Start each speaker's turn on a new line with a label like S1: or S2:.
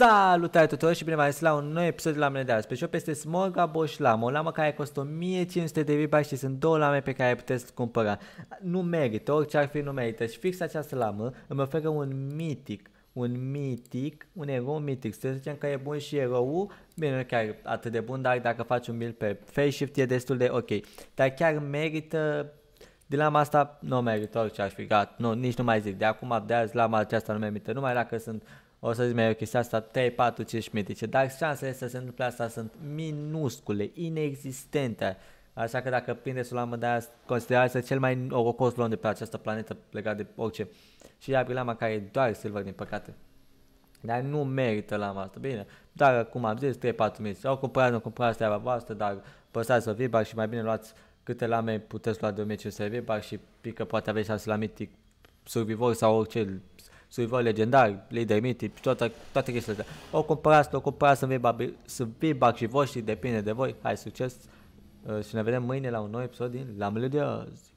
S1: Salutare tuturor și bine v-am la un nou episod de mine de azi. Pe shop peste Smorga Bosch Lama, o lamă care costă 1500 de vibra și sunt două lame pe care puteți cumpăra. Nu merită, orice ar fi nu merită și fix această lamă îmi oferă un mitic un mitic, un erou mitic, să zicem că e bun și erou, bine, nu chiar atât de bun, dar dacă faci un build pe face shift e destul de ok, dar chiar merită la asta nu merită orice aș fi, gat, nu, nici nu mai zic, de acum, de azi, lama aceasta nu merită, numai dacă sunt o să zic mai o chestia asta 3, 4, 5 medice, dar șansele să se întâmple asta sunt minuscule, inexistente. Așa că dacă prinde o lamă de aia, considerați cel mai orocos luăm de pe această planetă legat de orice. Și ia lama care e doar silver, din păcate. Dar nu merită la asta, bine. Dar, cum am zis, 3-4 mii. Au cumpărat, nu cumpărat treaba voastră, dar păstrați să vibar și mai bine luați câte lame puteți lua de 1500 vibar și pică poate aveți șanse la mitic survivor sau orice survival legendar, lei de toate, toate chestiile astea. O cumpărați, o cumpărați, sunt feedback, sunt și voi și depinde de voi. Hai, succes! Uh, și ne vedem mâine la un nou episod din La Melodioz!